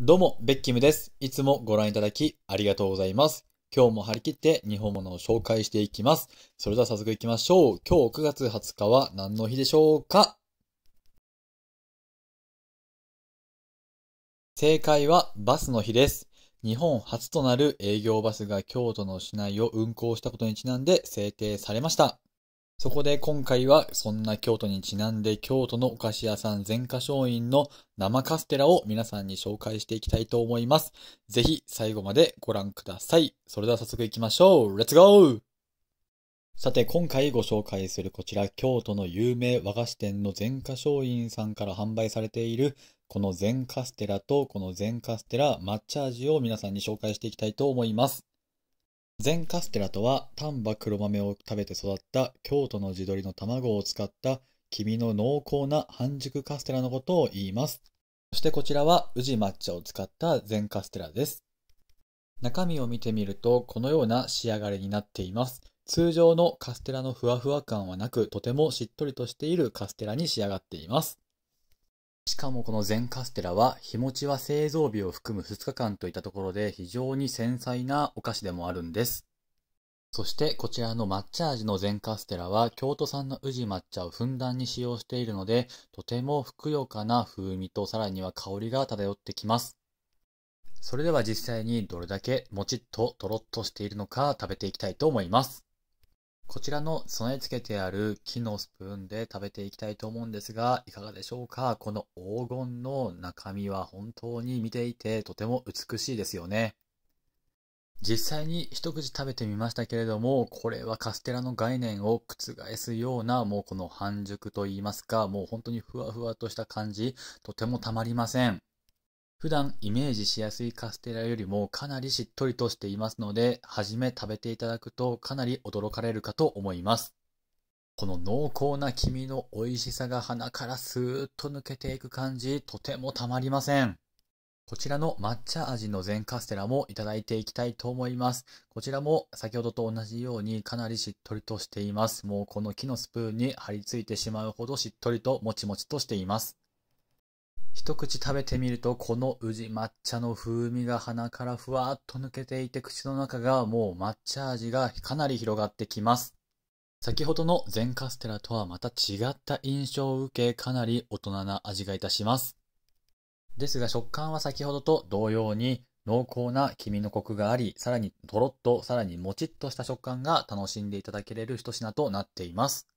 どうも、ベッキムです。いつもご覧いただきありがとうございます。今日も張り切って日本物を紹介していきます。それでは早速行きましょう。今日9月20日は何の日でしょうか正解はバスの日です。日本初となる営業バスが京都の市内を運行したことにちなんで制定されました。そこで今回はそんな京都にちなんで京都のお菓子屋さん全科商員の生カステラを皆さんに紹介していきたいと思います。ぜひ最後までご覧ください。それでは早速行きましょう。レッツゴーさて今回ご紹介するこちら京都の有名和菓子店の全科商員さんから販売されているこの全カステラとこの全カステラ抹茶味を皆さんに紹介していきたいと思います。全カステラとは丹波黒豆を食べて育った京都の地鶏の卵を使った黄身の濃厚な半熟カステラのことを言います。そしてこちらは宇治抹茶を使った全カステラです。中身を見てみるとこのような仕上がりになっています。通常のカステラのふわふわ感はなくとてもしっとりとしているカステラに仕上がっています。しかもこの全カステラは、日持ちは製造日を含む2日間といったところで非常に繊細なお菓子でもあるんです。そしてこちらの抹茶味の全カステラは京都産の宇治抹茶をふんだんに使用しているので、とてもふくよかな風味とさらには香りが漂ってきます。それでは実際にどれだけもちっととろっとしているのか食べていきたいと思います。こちらの備え付けてある木のスプーンで食べていきたいと思うんですが、いかがでしょうかこの黄金の中身は本当に見ていてとても美しいですよね。実際に一口食べてみましたけれども、これはカステラの概念を覆すような、もうこの半熟と言いますか、もう本当にふわふわとした感じ、とてもたまりません。普段イメージしやすいカステラよりもかなりしっとりとしていますので、はじめ食べていただくとかなり驚かれるかと思います。この濃厚な黄身の美味しさが鼻からスーッと抜けていく感じ、とてもたまりません。こちらの抹茶味の全カステラもいただいていきたいと思います。こちらも先ほどと同じようにかなりしっとりとしています。もうこの木のスプーンに張り付いてしまうほどしっとりともちもちとしています。一口食べてみると、この宇治抹茶の風味が鼻からふわっと抜けていて、口の中がもう抹茶味がかなり広がってきます。先ほどの全カステラとはまた違った印象を受け、かなり大人な味がいたします。ですが食感は先ほどと同様に、濃厚な黄身のコクがあり、さらにとろっと、さらにもちっとした食感が楽しんでいただけれる一品となっています。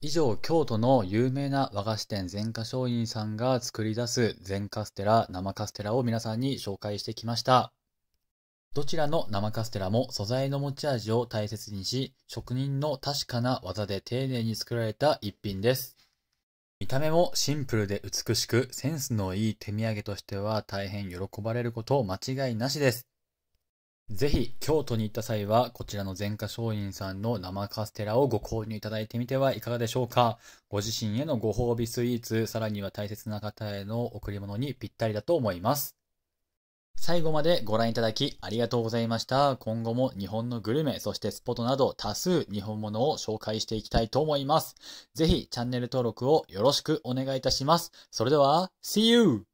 以上、京都の有名な和菓子店全華商院さんが作り出す全カステラ、生カステラを皆さんに紹介してきました。どちらの生カステラも素材の持ち味を大切にし、職人の確かな技で丁寧に作られた一品です。見た目もシンプルで美しく、センスのいい手土産としては大変喜ばれること間違いなしです。ぜひ京都に行った際はこちらの前科商人さんの生カステラをご購入いただいてみてはいかがでしょうかご自身へのご褒美スイーツさらには大切な方への贈り物にぴったりだと思います最後までご覧いただきありがとうございました。今後も日本のグルメ、そしてスポットなど多数日本物を紹介していきたいと思います。ぜひチャンネル登録をよろしくお願いいたします。それでは、See you!